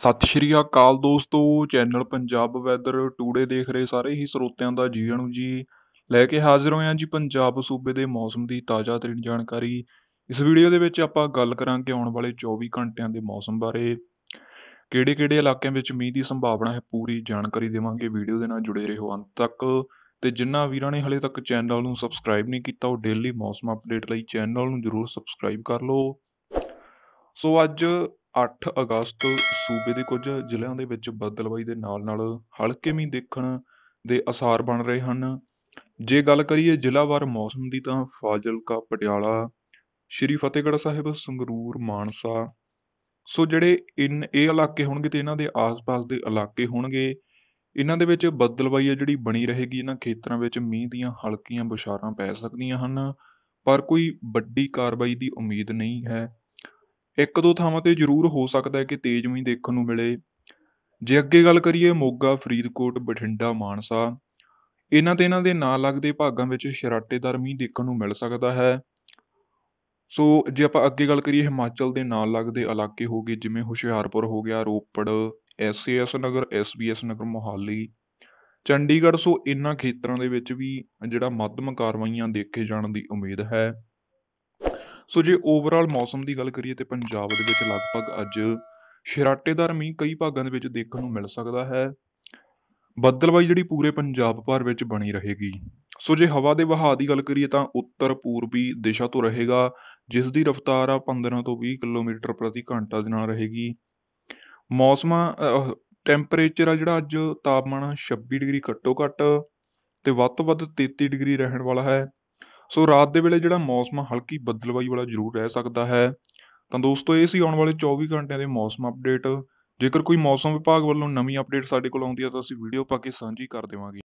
ਸਤਿ ਸ਼੍ਰੀ ਅਕਾਲ ਦੋਸਤੋ channel Punjab weather today ਦੇਖ ਰਹੇ ਸਾਰੇ ਹੀ ਸਰੋਤਿਆਂ ਦਾ ਜੀ ਨੂੰ ਜੀ ਲੈ ਕੇ ਹਾਜ਼ਰ ਹੋਇਆ ਜੀ ਪੰਜਾਬ ਸੂਬੇ ਦੇ ਮੌਸਮ ਦੀ ਤਾਜ਼ਾ ਤਰੀਨ ਜਾਣਕਾਰੀ ਇਸ ਵੀਡੀਓ ਦੇ ਵਿੱਚ ਆਪਾਂ ਗੱਲ ਕਰਾਂਗੇ ਆਉਣ ਵਾਲੇ 24 ਘੰਟਿਆਂ ਦੇ ਮੌਸਮ ਬਾਰੇ ਕਿਹੜੇ-ਕਿਹੜੇ ਇਲਾਕਿਆਂ ਵਿੱਚ ਮੀਂਹ ਦੀ ਸੰਭਾਵਨਾ ਹੈ ਪੂਰੀ ਜਾਣਕਾਰੀ ਦੇਵਾਂਗੇ ਵੀਡੀਓ ਦੇ ਨਾਲ ਜੁੜੇ ਰਹੋ ਅੰਤ ਤੱਕ ਤੇ ਜਿਨ੍ਹਾਂ ਵੀਰਾਂ ਨੇ ਹਲੇ ਤੱਕ ਚੈਨਲ ਨੂੰ ਸਬਸਕ੍ਰਾਈਬ ਨਹੀਂ ਕੀਤਾ ਉਹ ਡੇਲੀ ਮੌਸਮ ਅਪਡੇਟ ਲਈ ਚੈਨਲ ਨੂੰ ਜਰੂਰ ਸਬਸਕ੍ਰਾਈਬ ਕਰ ਲਓ ਸੋ ਅੱਜ 8 ਅਗਸਤ ਸੂਬੇ ਦੇ ਕੁਝ ਜ਼ਿਲ੍ਹਿਆਂ ਦੇ ਵਿੱਚ ਬੱਦਲਬਾਈ ਦੇ ਨਾਲ-ਨਾਲ ਹਲਕੇ ਮੀਂਹ ਦੇਖਣ ਦੇ ਅਸਾਰ ਬਣ ਰਹੇ ਹਨ ਜੇ ਗੱਲ ਕਰੀਏ ਜ਼ਿਲ੍ਹਾਵਾਰ ਮੌਸਮ ਦੀ ਤਾਂ ਫਾਜ਼ਿਲਕਾ ਪਟਿਆਲਾ ਸ਼੍ਰੀ ਫਤਿਹਗੜ੍ਹ ਸਾਹਿਬ ਸੰਗਰੂਰ ਮਾਨਸਾ ਸੋ ਜਿਹੜੇ ਇਨ ਇਹ ਇਲਾਕੇ ਹੋਣਗੇ ਤੇ ਇਹਨਾਂ ਦੇ ਆਸ-ਪਾਸ ਦੇ ਇਲਾਕੇ ਹੋਣਗੇ ਇਹਨਾਂ ਦੇ ਵਿੱਚ ਬੱਦਲਬਾਈ ਹੈ ਜਿਹੜੀ ਬਣੀ ਰਹੇਗੀ ਇਹਨਾਂ ਖੇਤਰਾਂ ਵਿੱਚ ਮੀਂਹ ਦੀਆਂ ਹਲਕੀਆਂ ਬੁਸ਼ਾਰਾਂ ਪੈ ਸਕਦੀਆਂ ਹਨ ਪਰ ਕੋਈ ਵੱਡੀ ਕਾਰਵਾਈ ਦੀ ਉਮੀਦ ਨਹੀਂ ਹੈ ਇੱਕ ਦੋ ਥਾਵਾਂ ਤੇ ਜ਼ਰੂਰ ਹੋ ਸਕਦਾ ਹੈ ਕਿ ਤੇਜ਼ ਦੇਖਣ ਨੂੰ ਮਿਲੇ ਜੇ ਅੱਗੇ ਗੱਲ ਕਰੀਏ ਮੋਗਾ ਫਰੀਦਕੋਟ ਬਠਿੰਡਾ ਮਾਨਸਾ ਇਹਨਾਂ ਤੇ ਇਹਨਾਂ ਦੇ ਨਾਂ ਲੱਗਦੇ ਭਾਗਾਂ ਵਿੱਚ ਸ਼ਰਾਟੇਦਾਰ ਮੀਂਹ ਦੇਖਣ ਨੂੰ ਮਿਲ ਸਕਦਾ ਹੈ ਸੋ ਜੇ ਆਪਾਂ ਅੱਗੇ ਗੱਲ ਕਰੀਏ ਹਿਮਾਚਲ ਦੇ ਨਾਂ ਲੱਗਦੇ ਇਲਾਕੇ ਹੋ ਗਏ ਜਿਵੇਂ ਹੁਸ਼ਿਆਰਪੁਰ ਹੋ ਗਿਆ Ropar SAS Nagar SBS Nagar Mohali Chandigarh so ਇਹਨਾਂ ਖੇਤਰਾਂ ਦੇ ਵਿੱਚ ਵੀ ਜਿਹੜਾ ਮੱਧਮ ਕਾਰਵਾਈਆਂ ਦੇਖੇ ਜਾਣ ਦੀ ਉਮੀਦ ਹੈ ਸੋ ਜੇ ਓਵਰਆਲ ਮੌਸਮ ਦੀ ਗੱਲ ਕਰੀਏ ਤੇ ਪੰਜਾਬ ਦੇ ਵਿੱਚ ਲਗਭਗ ਅੱਜ ਸ਼ਰਾਟੇਦਾਰ ਮੀਂਹ ਕਈ ਭਾਗਾਂ ਦੇ ਵਿੱਚ ਦੇਖਣ ਨੂੰ ਮਿਲ ਸਕਦਾ ਹੈ ਬੱਦਲਬਾਈ ਜਿਹੜੀ ਪੂਰੇ ਪੰਜਾਬ ਭਰ ਵਿੱਚ ਬਣੀ ਰਹੇਗੀ ਸੋ ਜੇ ਹਵਾ ਦੇ ਵਹਾਅ ਦੀ ਗੱਲ ਕਰੀਏ ਤਾਂ ਉੱਤਰ ਪੂਰਬੀ ਦਿਸ਼ਾ ਤੋਂ ਰਹੇਗਾ ਜਿਸ ਦੀ ਰਫ਼ਤਾਰ ਆ 15 ਤੋਂ 20 ਕਿਲੋਮੀਟਰ ਪ੍ਰਤੀ ਘੰਟਾ ਦੇ ਨਾਲ ਰਹੇਗੀ ਮੌਸਮਾਂ ਟੈਂਪਰੇਚਰ ਆ ਜਿਹੜਾ ਅੱਜ ਤਾਪਮਾਨ 26 ਡਿਗਰੀ ਘੱਟੋ ਘੱਟ ਤੇ ਵੱਧ ਤੋਂ ਵੱਧ 33 ਡਿਗਰੀ ਰਹਿਣ ਵਾਲਾ ਹੈ ਸੋ ਰਾਤ ਦੇ ਵੇਲੇ ਜਿਹੜਾ ਮੌਸਮ ਹਲਕੀ ਬੱਦਲਬਾਈ ਵਾਲਾ ਜ਼ਰੂਰ ਰਹਿ ਸਕਦਾ ਹੈ ਤਾਂ ਦੋਸਤੋ ਇਹ ਸੀ ਆਉਣ ਵਾਲੇ 24 ਘੰਟਿਆਂ ਦੇ ਮੌਸਮ ਅਪਡੇਟ ਜੇਕਰ ਕੋਈ ਮੌਸਮ ਵਿਭਾਗ ਵੱਲੋਂ ਨਵੀਂ ਅਪਡੇਟ ਸਾਡੇ ਕੋਲ ਆਉਂਦੀ ਹੈ ਤਾਂ ਅਸੀਂ ਵੀਡੀਓ ਪਾ ਕੇ ਸਾਂਝੀ ਕਰ ਦੇਵਾਂਗੇ